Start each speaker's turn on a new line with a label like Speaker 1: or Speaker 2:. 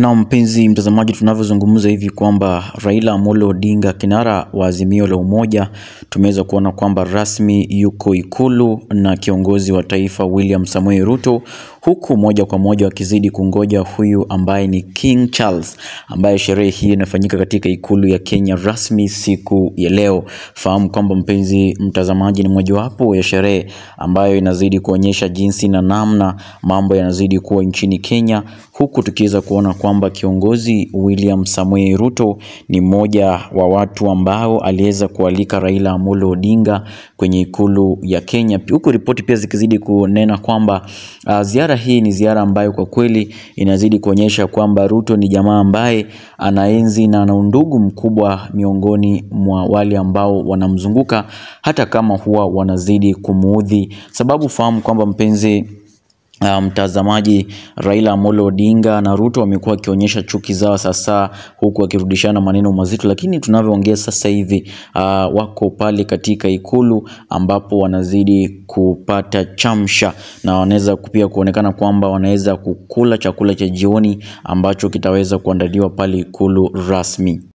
Speaker 1: Na mpenzi mtazamaji, tunavyozungumza hivi kwamba Raila Amolo Odinga kinara wa Azimio la Umoja, tumeweza kuona kwamba rasmi yuko Ikulu na kiongozi wa taifa William Samoei Ruto, huku moja kwa moja wakizidi kungoja huyu ambaye ni King Charles, ambaye sherehe hii inafanyika katika Ikulu ya Kenya rasmi siku ya leo. Fahamu kwamba mpenzi mtazamaji, ni mojawapo ya sherehe ambayo inazidi kuonyesha jinsi na namna mambo yanazidi kuwa nchini Kenya, huku tukiweza kuona kwamba kwamba kiongozi William Samoei Ruto ni mmoja wa watu ambao aliweza kualika Raila Amolo Odinga kwenye ikulu ya Kenya, huku ripoti pia zikizidi kunena kwamba uh, ziara hii ni ziara ambayo kwa kweli inazidi kuonyesha kwamba Ruto ni jamaa ambaye anaenzi na ana undugu mkubwa miongoni mwa wale ambao wanamzunguka hata kama huwa wanazidi kumuudhi. Sababu fahamu kwamba mpenzi Ah, mtazamaji um, Raila Amolo Odinga na Ruto wamekuwa wakionyesha chuki zao sasa, huku wakirudishana maneno mazito, lakini tunavyoongea sasa hivi uh, wako pale katika Ikulu ambapo wanazidi kupata chamsha na wanaweza pia kuonekana kwamba wanaweza kukula chakula cha jioni ambacho kitaweza kuandaliwa pale Ikulu rasmi.